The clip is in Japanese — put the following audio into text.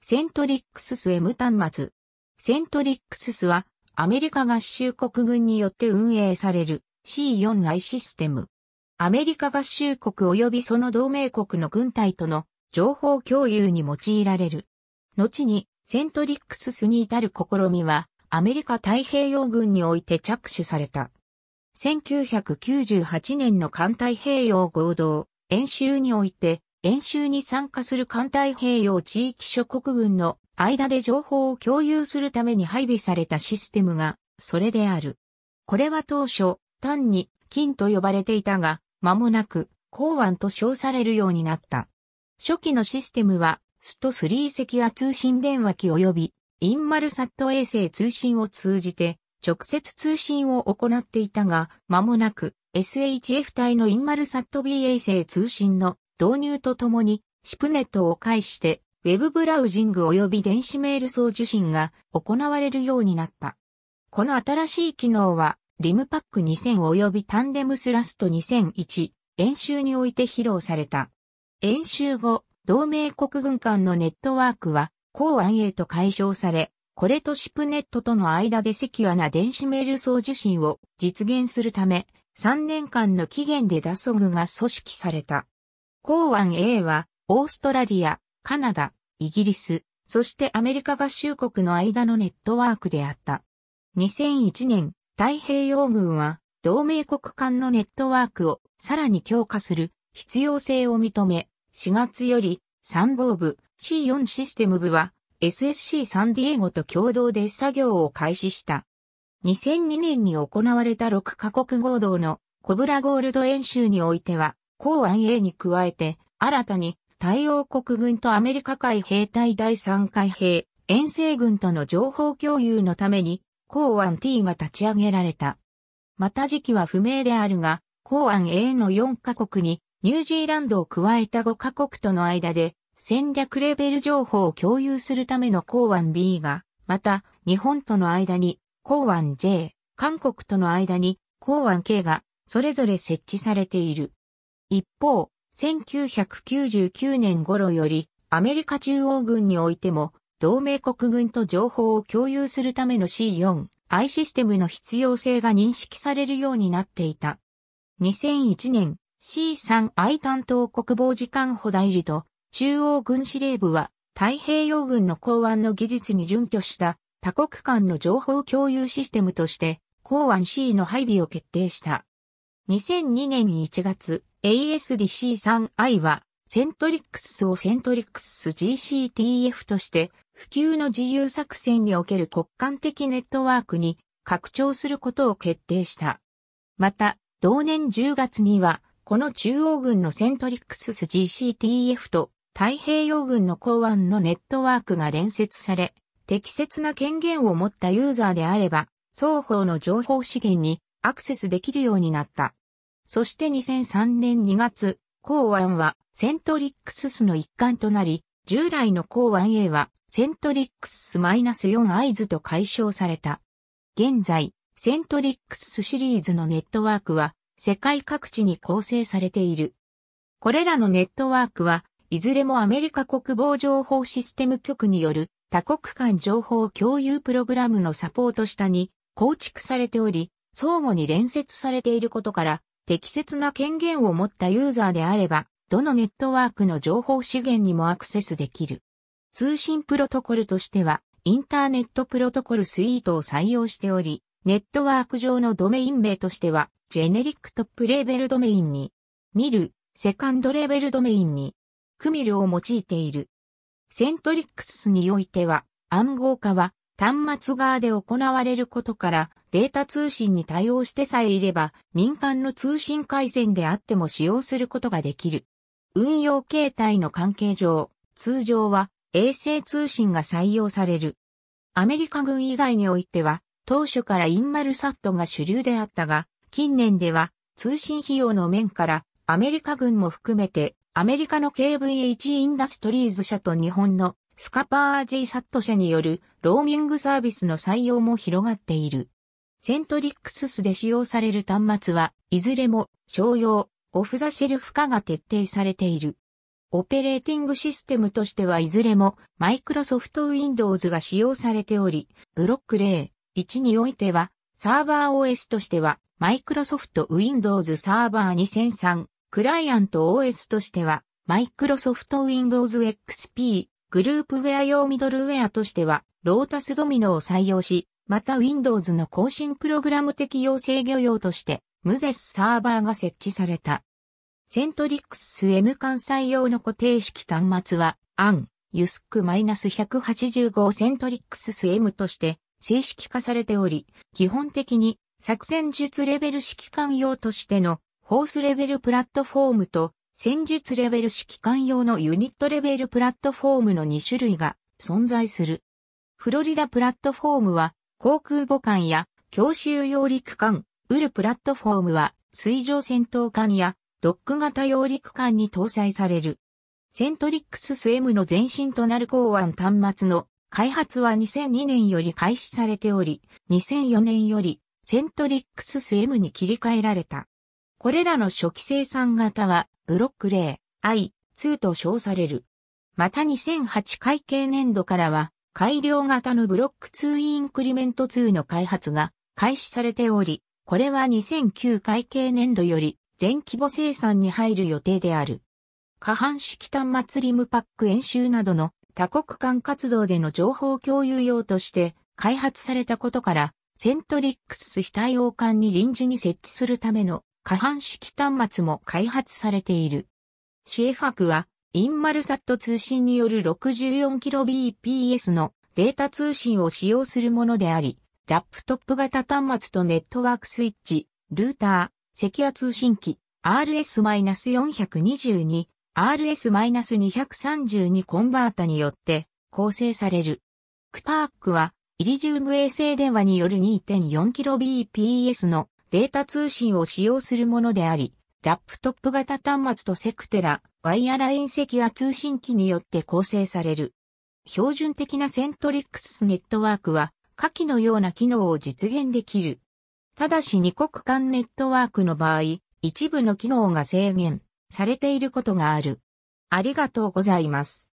セントリックスス M 端末。セントリックススは、アメリカ合衆国軍によって運営される C4I システム。アメリカ合衆国及びその同盟国の軍隊との情報共有に用いられる。後に、セントリックススに至る試みは、アメリカ太平洋軍において着手された。1998年の艦太平洋合同演習において、演習に参加する艦隊平洋地域諸国軍の間で情報を共有するために配備されたシステムが、それである。これは当初、単に、金と呼ばれていたが、間もなく、港湾と称されるようになった。初期のシステムは、スト3赤や通信電話機及び、インマルサット衛星通信を通じて、直接通信を行っていたが、間もなく、SHF 隊のインマルサット B 衛星通信の導入とともに、シプネットを介して、ウェブブラウジング及び電子メール送受信が行われるようになった。この新しい機能は、リムパック2000及びタンデムスラスト2001、演習において披露された。演習後、同盟国軍間のネットワークは、公安へと解消され、これとシプネットとの間でセキュアな電子メール送受信を実現するため、3年間の期限でダソグが組織された。港湾 A は、オーストラリア、カナダ、イギリス、そしてアメリカ合衆国の間のネットワークであった。2001年、太平洋軍は、同盟国間のネットワークをさらに強化する必要性を認め、4月より参謀部 C4 システム部は SSC サンディエゴと共同で作業を開始した。2002年に行われた6カ国合同のコブラゴールド演習においては公安 A に加えて、新たに対応国軍とアメリカ海兵隊第3海兵遠征軍との情報共有のために、公安 T が立ち上げられた。また時期は不明であるが、公安 A の4カ国にニュージーランドを加えた5カ国との間で戦略レベル情報を共有するための公安 B が、また日本との間に公安 J、韓国との間に公安 K がそれぞれ設置されている。一方、1999年頃より、アメリカ中央軍においても、同盟国軍と情報を共有するための C4i システムの必要性が認識されるようになっていた。2001年、C3i 担当国防次官補大事と中央軍司令部は太平洋軍の港湾の技術に準拠した多国間の情報共有システムとして港湾 C の配備を決定した。2002年1月、ASDC3i は、セントリックスをセントリックス GCTF として、普及の自由作戦における国間的ネットワークに拡張することを決定した。また、同年10月には、この中央軍のセントリックス GCTF と太平洋軍の港湾のネットワークが連接され、適切な権限を持ったユーザーであれば、双方の情報資源にアクセスできるようになった。そして2003年2月、港湾はセントリックススの一環となり、従来の港湾 A はセントリックスマイナス -4 合図と解消された。現在、セントリックスシリーズのネットワークは世界各地に構成されている。これらのネットワークは、いずれもアメリカ国防情報システム局による多国間情報共有プログラムのサポート下に構築されており、相互に連接されていることから、適切な権限を持ったユーザーであれば、どのネットワークの情報資源にもアクセスできる。通信プロトコルとしては、インターネットプロトコルスイートを採用しており、ネットワーク上のドメイン名としては、ジェネリックトップレーベルドメインに、ミル、セカンドレーベルドメインに、クミルを用いている。セントリックスにおいては、暗号化は端末側で行われることから、データ通信に対応してさえいれば、民間の通信回線であっても使用することができる。運用形態の関係上、通常は衛星通信が採用される。アメリカ軍以外においては、当初からインマルサットが主流であったが、近年では通信費用の面からアメリカ軍も含めてアメリカの KVH インダストリーズ社と日本のスカパー G サット社によるローミングサービスの採用も広がっている。セントリックススで使用される端末は、いずれも商用、オフザシェルフ化が徹底されている。オペレーティングシステムとしてはいずれもマイクロソフトウィンドウズが使用されており、ブロック例1においては、サーバー OS としては、マイクロソフトウィンドウズサーバー2003、クライアント OS としては、マイクロソフトウィンドウズ XP、グループウェア用ミドルウェアとしては、ロータスドミノを採用し、また Windows の更新プログラム適用制御用として、ムゼスサーバーが設置された。セントリックス M 関西用の固定式端末は、アン、ユスク -185 セントリックス M として正式化されており、基本的に作戦術レベル指揮官用としてのホースレベルプラットフォームと戦術レベル指揮官用のユニットレベルプラットフォームの2種類が存在する。フロリダプラットフォームは航空母艦や強襲揚陸艦、ウルプラットフォームは水上戦闘艦やドック型揚陸艦に搭載される。セントリックスス M の前身となる港湾端末の開発は2002年より開始されており、2004年よりセントリックスス M に切り替えられた。これらの初期生産型はブロック0、I、2と称される。また2008会計年度からは改良型のブロック2インクリメント2の開発が開始されており、これは2009会計年度より全規模生産に入る予定である。下半式端末リムパック演習などの多国間活動での情報共有用として開発されたことから、セントリックス非対応艦に臨時に設置するための下半式端末も開発されている。シエファクはインマルサット通信による 64kbps のデータ通信を使用するものであり、ラップトップ型端末とネットワークスイッチ、ルーター、セキュア通信機、RS-422、RS-232 コンバータによって構成される。クパークは、イリジウム衛星電話による 2.4kbps のデータ通信を使用するものであり、ラップトップ型端末とセクテラ、ワイヤライン赤や通信機によって構成される。標準的なセントリックスネットワークは、下記のような機能を実現できる。ただし二国間ネットワークの場合、一部の機能が制限されていることがある。ありがとうございます。